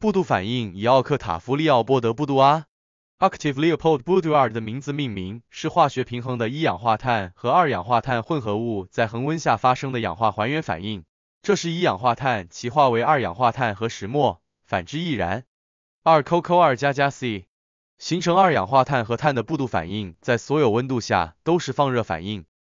布杜反应以奥克塔夫·利奥波德·布杜阿 （Octave Leopold Boudouard） 的名字命名，是化学平衡的一氧化碳和二氧化碳混合物在恒温下发生的氧化还原反应。这是：一氧化碳歧化为二氧化碳和石墨，反之亦然。二 c o c o 二加加 C 形成二氧化碳和碳的布杜反应，在所有温度下都是放热反应。